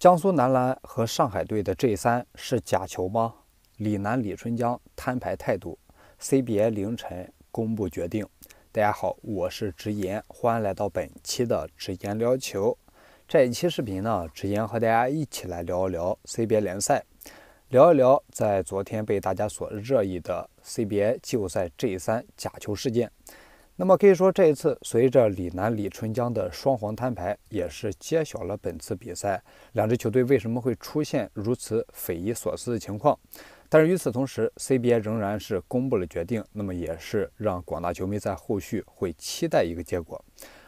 江苏男篮和上海队的 G 三是假球吗？李楠、李春江摊牌态度，CBA 凌晨公布决定。大家好，我是直言，欢迎来到本期的直言聊球。这一期视频呢，直言和大家一起来聊一聊 CBA 联赛，聊一聊在昨天被大家所热议的 CBA 季后赛 G 三假球事件。那么可以说，这一次随着李楠、李春江的双黄摊牌，也是揭晓了本次比赛两支球队为什么会出现如此匪夷所思的情况。但是与此同时，CBA 仍然是公布了决定，那么也是让广大球迷在后续会期待一个结果。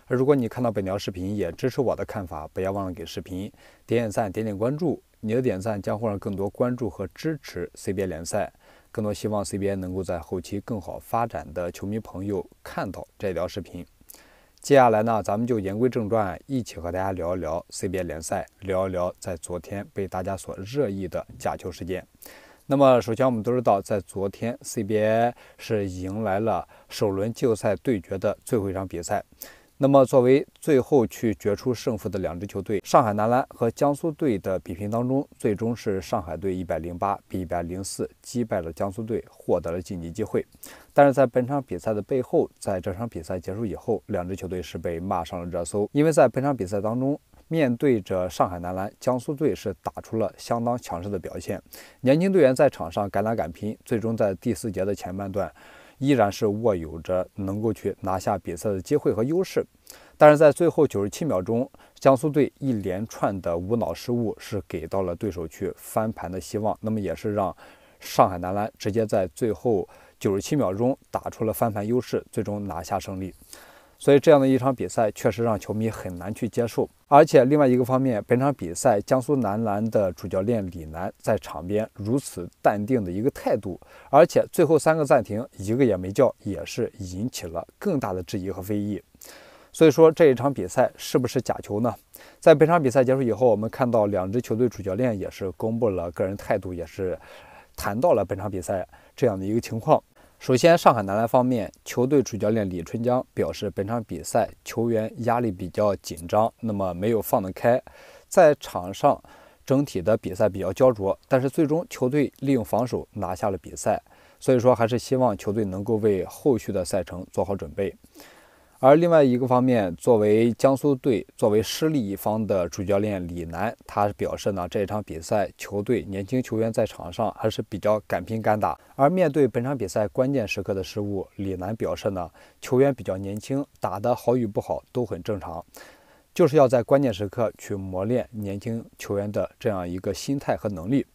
而如果你看到本条视频，也支持我的看法，不要忘了给视频点点赞、点点关注。你的点赞将会让更多关注和支持 CBA 联赛。更多希望 CBA 能够在后期更好发展的球迷朋友看到这条视频。接下来呢，咱们就言归正传，一起和大家聊一聊 CBA 联赛，聊一聊在昨天被大家所热议的假球事件。那么，首先我们都知道，在昨天 CBA 是迎来了首轮季后赛对决的最后一场比赛。那么，作为最后去决出胜负的两支球队，上海男篮和江苏队的比拼当中，最终是上海队一百零八比一百零四击败了江苏队，获得了晋级机会。但是在本场比赛的背后，在这场比赛结束以后，两支球队是被骂上了热搜，因为在本场比赛当中，面对着上海男篮，江苏队是打出了相当强势的表现，年轻队员在场上敢打敢拼，最终在第四节的前半段。依然是握有着能够去拿下比赛的机会和优势，但是在最后九十七秒钟，江苏队一连串的无脑失误是给到了对手去翻盘的希望，那么也是让上海男篮直接在最后九十七秒钟打出了翻盘优势，最终拿下胜利。所以这样的一场比赛确实让球迷很难去接受，而且另外一个方面，本场比赛江苏男篮的主教练李楠在场边如此淡定的一个态度，而且最后三个暂停一个也没叫，也是引起了更大的质疑和非议。所以说这一场比赛是不是假球呢？在本场比赛结束以后，我们看到两支球队主教练也是公布了个人态度，也是谈到了本场比赛这样的一个情况。首先，上海男篮方面，球队主教练李春江表示，本场比赛球员压力比较紧张，那么没有放得开，在场上整体的比赛比较焦灼，但是最终球队利用防守拿下了比赛。所以说，还是希望球队能够为后续的赛程做好准备。而另外一个方面，作为江苏队作为失利一方的主教练李楠，他表示呢，这一场比赛球队年轻球员在场上还是比较敢拼敢打。而面对本场比赛关键时刻的失误，李楠表示呢，球员比较年轻，打得好与不好都很正常，就是要在关键时刻去磨练年轻球员的这样一个心态和能力。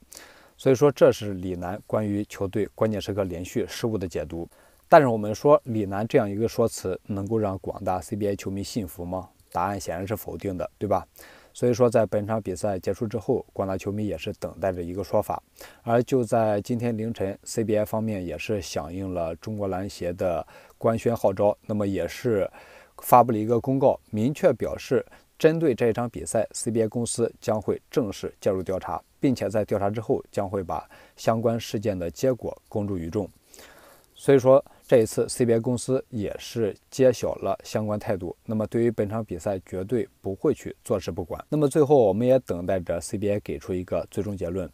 所以说，这是李楠关于球队关键时刻连续失误的解读。但是我们说李楠这样一个说辞能够让广大 CBA 球迷信服吗？答案显然是否定的，对吧？所以说在本场比赛结束之后，广大球迷也是等待着一个说法。而就在今天凌晨，CBA 方面也是响应了中国篮协的官宣号召，那么也是发布了一个公告，明确表示针对这一场比赛，CBA 公司将会正式介入调查，并且在调查之后将会把相关事件的结果公诸于众。所以说，这一次 CBA 公司也是揭晓了相关态度，那么对于本场比赛绝对不会去坐视不管。那么最后，我们也等待着 CBA 给出一个最终结论。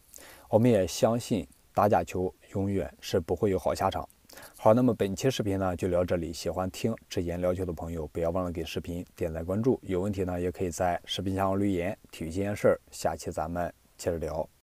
我们也相信打假球永远是不会有好下场。好，那么本期视频呢就聊这里。喜欢听直言聊球的朋友，不要忘了给视频点赞、关注。有问题呢，也可以在视频下方留言。体育这件事儿，下期咱们接着聊。